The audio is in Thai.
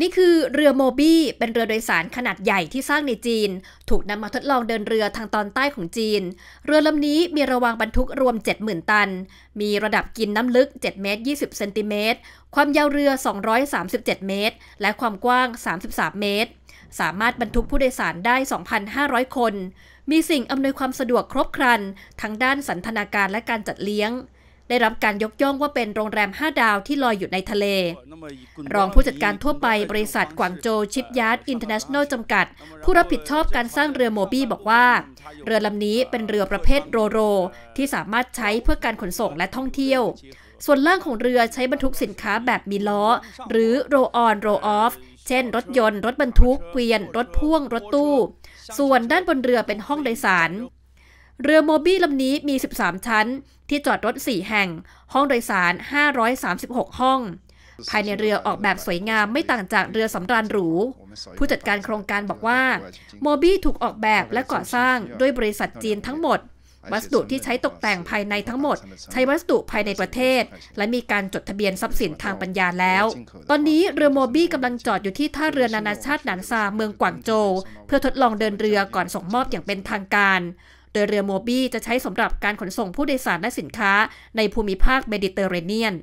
นี่คือเรือโมบี้ เป็นเรือโดยสารขนาดใหญ่ที่สร้างในจีน ถูกนำมาทดลองเดินเรือทางตอนใต้ของจีน เรือลำนี้มีระวางบรรทุกรวม 70,000 ตัน มีระดับกินน้ำลึก 7 เมตร 20 เซนติเมตร ความยาวเรือ 237 เมตร และความกว้าง 33 เมตร สามารถบรรทุกผู้โดยสารได้ 2,500 คน มีสิ่งอำนวยความสะดวกครบครันทั้งด้านสันทนาการและการจัดเลี้ยงได้รับการยกย่องว่าเป็นโรงแรม 5 ดาวที่ลอยอยู่ในทะเล รองผู้จัดการทั่วไปบริษัทกวางโจชิปยาร์ดอินเตอร์เนชั่นแนลจำกัด ผู้รับผิดชอบการสร้างเรือโมบี้บอกว่า เรือลำนี้เป็นเรือประเภทโรโรที่สามารถใช้เพื่อการขนส่งและท่องเที่ยว ส่วนล่างของเรือใช้บรรทุกสินค้าแบบมีล้อ หรือโรออนโรออฟ เช่นรถยนต์รถบรรทุกเกวียน รถพ่วง รถตู้ ส่วนด้านบนเรือเป็นห้องโดยสารเรือโมบี้ลำนี้มี 13 ชั้นที่จอดรถ 4 แห่ง ห้องโดยสาร 536 ห้อง ภายในเรือออกแบบสวยงามไม่ต่างจากเรือสำราญหรู ผู้จัดการโครงการบอกว่า โมบี้ถูกออกแบบและก่อสร้างด้วยบริษัทจีนทั้งหมด วัสดุที่ใช้ตกแต่งภายในทั้งหมด ใช้วัสดุภายในประเทศ และมีการจดทะเบียนทรัพย์สินทางปัญญาแล้ว ตอนนี้เรือโมบี้กำลังจอดอยู่ที่ท่าเรือนานาชาติหนานซา เมืองกวางโจว เพื่อทดลองเดินเรือก่อนส่งมอบอย่างเป็นทางการโดยเรือโมบี้จะใช้สำหรับการขนส่งผู้โดยสารและสินค้า ในภูมิภาคเมดิเตอร์เรเนียน